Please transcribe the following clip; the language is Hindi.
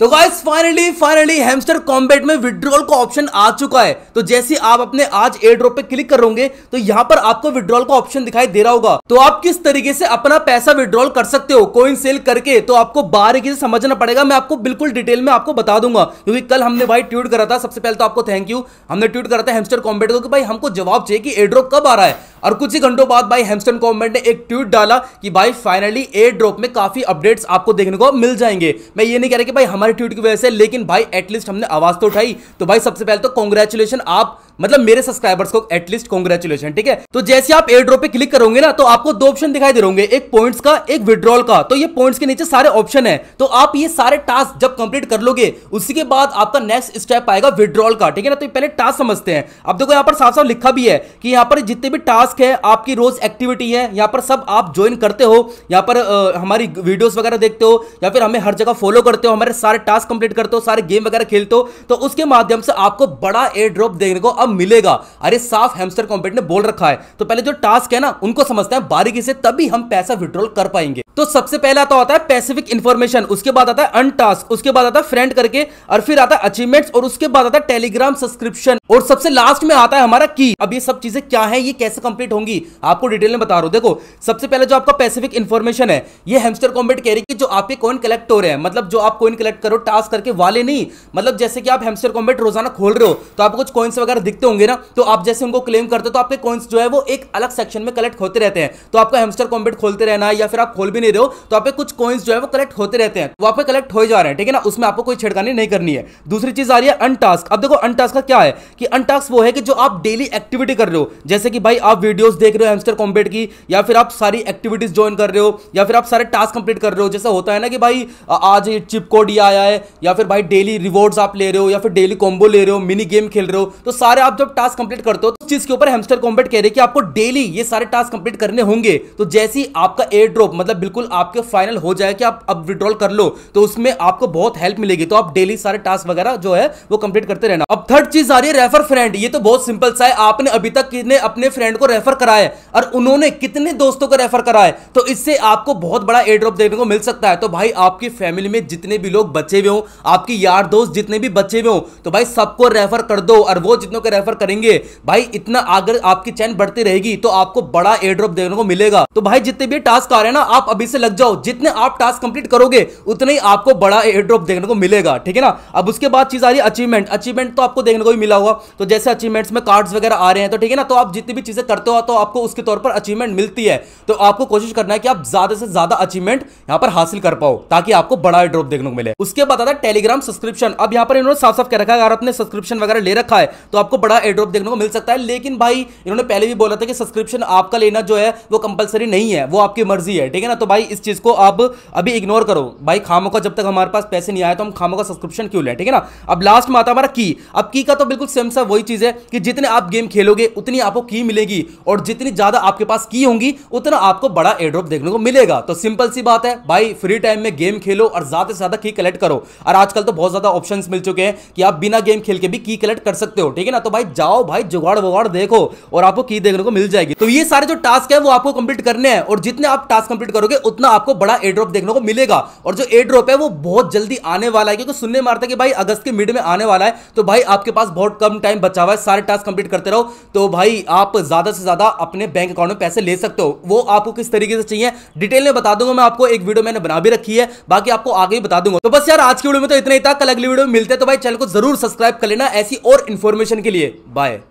तो guys finally finally Hamster Kombat में विड्रॉल का ऑप्शन आ चुका है तो जैसे आप अपने आज एयर ड्रॉप पे क्लिक करोगे तो यहाँ पर आपको विड्रॉल का ऑप्शन दिखाई दे रहा होगा तो आप किस तरीके से अपना पैसा विड्रॉल कर सकते हो कोइन सेल करके तो आपको बारीकी से समझना पड़ेगा मैं आपको बिल्कुल डिटेल में आपको बता दूंगा क्योंकि कल हमने भाई ट्वीट करा था सबसे पहले तो आपको थैंक यू हमने ट्वीट करा था हेमस्टर कॉम्बेट को भाई हमको जवाब चाहिए कि एयर ड्रॉप कब आ रहा है और कुछ ही घंटों बाद भाई हेमस्टन कॉम्बेट ने एक ट्वीट डाला कि भाई फाइनली एयर ड्रॉप में काफी अपडेट्स आपको देखने को मिल जाएंगे मैं ये नहीं कह रहा कि भाई हमारे हमारे ट्वीट की वजह से लेकिन भाई एटलीस्ट हमने आवाज तो उठाई तो भाई सबसे पहले तो कॉन्ग्रेचुलेशन आप मतलब मेरे सब्सक्राइबर्स को एटलीस्ट कॉन्ग्रेचुलेशन ठीक है तो जैसे आप एयर ड्रॉप पे क्लिक करोगे ना तो आपको दो ऑप्शन दिखाई दे रहे होंगे एक पॉइंट्स का एक विड्रॉल का तो ये पॉइंट्स के नीचे सारे ऑप्शन है तो आप ये सारे टास्क जब कंप्लीट कर लोगे उसी के बाद आपका नेक्स्ट स्टेप आएगा विड्रॉल का ठीक है ना तो पहले टास्क समझते हैं अब देखो यहाँ पर साफ साफ लिखा भी है कि यहाँ पर जितने भी टास्क है आपकी रोज एक्टिविटी है यहाँ पर सब आप ज्वाइन करते हो यहाँ पर हमारी वीडियोज वगैरह देखते हो या फिर हमें हर जगह फॉलो करते हो हमारे सारे टास्क कंप्लीट करते हो सारे गेम वगैरह खेलते हो तो उसके माध्यम से आपको बड़ा एयर ड्रॉप देखने को अब मिलेगा अरे साफ हेमस्टर कॉम्पेट ने बोल रखा है तो पहले जो टास्क है ना उनको समझते हैं बारीकी से तभी हम पैसा विड्रॉल कर पाएंगे तो सबसे पहले आता होता है पैसिफिक इन्फॉर्मेशन उसके बाद आता है अनटास्क उसके बाद आता है फ्रेंड करके और फिर आता है अचीवमेंट्स और उसके बाद आता है टेलीग्राम सब्सक्रिप्शन और सबसे लास्ट में आता है हमारा की अब ये सब चीजें क्या है ये कैसे कंप्लीट होंगी आपको डिटेल में बता रहा हूं देखो सबसे पहले जो आपका पैसिफिक इन्फॉर्मेशन है ये हेमस्टर कॉम्बेट कह रही है जो आपके कॉइन कलेक्ट हो रहे हैं मतलब जो आप कॉइन कलेक्ट करो टास्क करके वाले नहीं मतलब जैसे कि आप हेमस्टर कॉम्बेट रोजाना खोल रहे हो तो आपको कुछ कॉइन्स वगैरह दिखते होंगे ना तो आप जैसे उनको क्लेम करते हो तो आपके कॉइन्स जो है वो एक अलग सेक्शन में कलेक्ट होते रहते हैं तो आपका हेमस्टर कॉम्बेट खोलते रहना या फिर आप खोल भी नहीं रहे हो तो आप कुछ कॉइन्स जो है वो कलेक्ट होते रहते हैं वहां पर कलेक्ट हो जा रहे हैं ठीक है ना उसमें आपको कोई छेड़खानी नहीं करनी है दूसरी चीज आ रही है अनटास्क अब देखो अनटास्क का क्या है कि अनटास्क वो है कि जो आप डेली एक्टिविटी कर रहे हो जैसे कि भाई आप वीडियो देख रहे हो एमस्टर कॉम्पेट की या फिर आप सारी एक्टिविटीज ज्वाइन कर रहे हो या फिर आप सारे टास्क कंप्लीट कर रहे हो जैसे होता है ना कि भाई आज चिप कोड ये आया है या फिर भाई डेली रिवॉर्ड्स आप ले रहे हो या फिर डेली कॉम्बो ले रहे हो मिनी गेम खेल रहे हो तो सारे आप जब टास्क कंप्लीट करते हो तो चीज के ऊपर हेमस्टर कॉम्बेट कह रहे कि आपको डेली ये सारे टास्क कंप्लीट करने होंगे तो जैसे ही आपका एयर ड्रॉप मतलब बिल्कुल आपके फाइनल हो जाए कि आप अब विड्रॉल कर लो तो उसमें आपको बहुत हेल्प मिलेगी तो आप डेली सारे टास्क वगैरह जो है वो कंप्लीट करते रहना अब थर्ड चीज आ रही है रेफर फ्रेंड ये तो बहुत सिंपल सा है आपने अभी तक कितने अपने फ्रेंड को रेफर कराया और उन्होंने कितने दोस्तों को रेफर कराए तो इससे आपको बहुत बड़ा एयर ड्रॉप देखने को मिल सकता है तो भाई आपकी फैमिली में जितने भी लोग बचे हुए हो आपके यार दोस्त जितने भी बचे हुए हो तो भाई सबको रेफर कर दो और वो जितने को रेफर करेंगे भाई इतना अगर आपकी चैन बढ़ती रहेगी तो आपको बड़ा एयड्रॉप देखने को मिलेगा तो भाई जितने भी टास्क आ रहे हैं ना आप अभी से लग जाओ जितने आप टास्क कंप्लीट करोगे उतने ही आपको बड़ा एयड्रॉप देखने को मिलेगा ठीक है ना अब उसके बाद चीज आ रही है अचीवमेंट अचीवमेंट तो आपको देखने को भी मिला हुआ तो जैसे अचीवमेंट्स में कार्ड्स वगैरह आ रहे हैं तो ठीक है ना तो आप जितनी भी चीजें करते हो तो आपको उसके तौर पर अचीवमेंट मिलती है तो आपको कोशिश करना है कि आप ज्यादा से ज्यादा अचीवमेंट यहाँ पर हासिल कर पाओ ताकि आपको बड़ा ड्रॉप देखने को मिले उसके बाद आता है टेलीग्राम सब्सक्रिप्शन अब यहाँ पर इन्होंने साफ साफ कह रखा है अगर आपने सब्सक्रिप्शन वगैरह ले रखा है तो आपको बड़ा एड्रॉप देखने को मिल सकता है लेकिन भाई इन्होंने पहले भी बोला था कि सब्सक्रिप्शन आपका लेना जो है वो कंपलसरी नहीं है वो आपकी मर्जी है ठीक है ना तो भाई इस चीज़ को आप अभी इग्नोर करो भाई खामो का जब तक हमारे पास पैसे नहीं आए तो हम खामो का सब्सक्रिप्शन क्यों लें ठीक है ना अब लास्ट में आता हमारा की अब की का तो बिल्कुल सेम सा वही चीज़ है कि जितने आप गेम खेलोगे उतनी आपको की मिलेगी और जितनी ज़्यादा आपके पास की होंगी उतना आपको बड़ा एड्रॉप देखने को मिलेगा तो सिंपल सी बात है भाई फ्री टाइम में गेम खेलो और ज़्यादा से ज़्यादा की कलेक्ट करो और आजकल तो बहुत ज़्यादा ऑप्शन मिल चुके हैं कि आप बिना गेम खेल के भी की कलेक्ट कर सकते हो ठीक है ना तो भाई जाओ भाई जुगाड़ अवार्ड देखो और आपको की देखने को मिल जाएगी तो ये सारे जो टास्क है वो आपको कंप्लीट करने हैं और जितने आप टास्क कंप्लीट करोगे उतना आपको बड़ा एड्रॉप देखने को मिलेगा और जो एड्रॉप है वो बहुत जल्दी आने वाला है क्योंकि सुनने मारते कि भाई अगस्त के मिड में आने वाला है तो भाई आपके पास बहुत कम टाइम बचा हुआ है सारे टास्क कंप्लीट करते रहो तो भाई आप ज्यादा से ज्यादा अपने बैंक अकाउंट में पैसे ले सकते हो वो आपको किस तरीके से चाहिए डिटेल में बता दूंगा मैं आपको एक वीडियो मैंने बना भी रखी है बाकी आपको आगे बता दूंगा तो बस यार आज की वीडियो में तो इतना ही था कल अगली वीडियो मिलते हैं तो भाई चैनल को जरूर सब्सक्राइब कर लेना ऐसी और इन्फॉर्मेशन के लिए बाय